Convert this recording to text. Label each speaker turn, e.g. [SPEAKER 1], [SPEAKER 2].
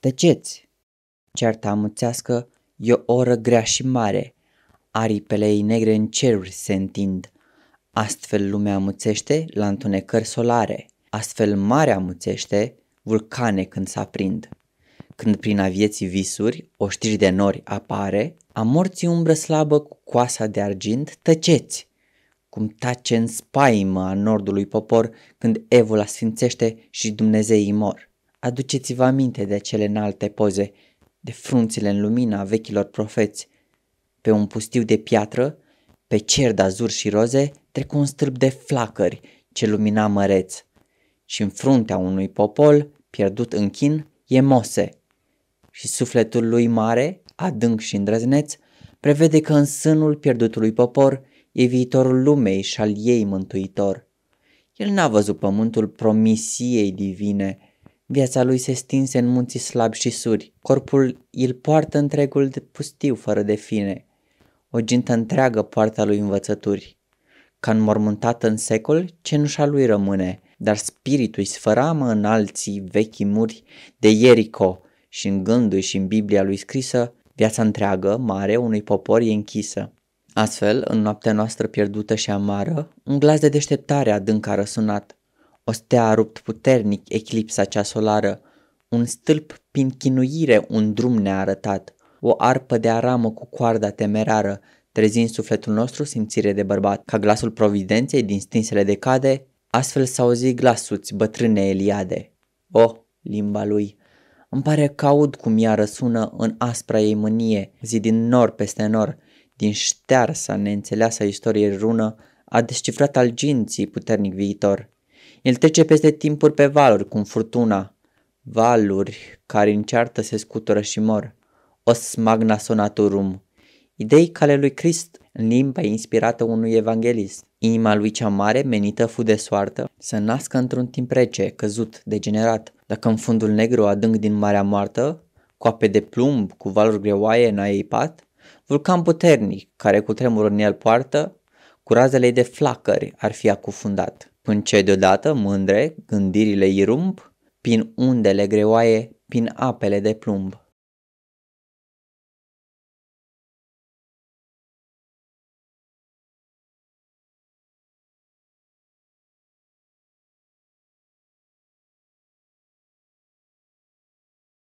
[SPEAKER 1] Tăceți! Cearta amuțească e o oră grea și mare. Aripele ei negre în ceruri se întind. Astfel lumea amuțește la întunecări solare. Astfel marea amuțește vulcane când s-aprind. Când prin a vieții visuri o știri de nori apare, a morții umbră slabă cu coasa de argint, tăceți! Cum tace în spaimă a nordului popor când evul asfințește și Dumnezeii mor. Aduceți-vă aminte de acele înalte poze, de frunțile în lumina vechilor profeți. Pe un pustiu de piatră, pe cer de azur și roze, trec un stâlp de flacări ce lumina măreț. Și în fruntea unui popol, pierdut în chin, e Mose. Și sufletul lui mare, adânc și îndrăzneț, prevede că în sânul pierdutului popor e viitorul lumei și al ei mântuitor. El n-a văzut pământul promisiei divine – Viața lui se stinse în munții slabi și suri. Corpul îl poartă întregul de pustiu fără de fine. O gintă întreagă poarta lui învățături. Ca înmormântată în secol, cenușa lui rămâne, dar spiritul îi sfăramă în alții vechi muri de Ierico și în gândul și în Biblia lui scrisă, viața întreagă, mare, unui popor e închisă. Astfel, în noaptea noastră pierdută și amară, un glas de deșteptare adânc a răsunat – o stea a rupt puternic eclipsa cea solară, un stâlp prin chinuire un drum ne-a arătat, o arpă de aramă cu coarda temerară, trezind sufletul nostru simțire de bărbat, ca glasul providenței din stinsele de cade, astfel s-a auzit glasuți bătrâne Eliade. O, oh, limba lui, îmi pare că aud cum ea răsună în aspra ei mânie, zi din nor peste nor, din ștearsa neînțeleasă istorie rună, a descifrat ginții puternic viitor. El trece peste timpuri pe valuri, cum furtuna, valuri care înceartă, se scutură și mor. Os magna sonaturum. idei cale lui Crist în limba inspirată unui evanghelist. Inima lui cea mare, menită fu de soartă, să nască într-un timp rece, căzut, degenerat. Dacă în fundul negru adânc din Marea Moartă, cu ape de plumb, cu valuri greoaie n-a pat, vulcan puternic, care cu tremurul în el poartă, cu razele de flacări ar fi acufundat. Până ce deodată, mândre, gândirile irump, prin undele greoaie, prin apele de plumb.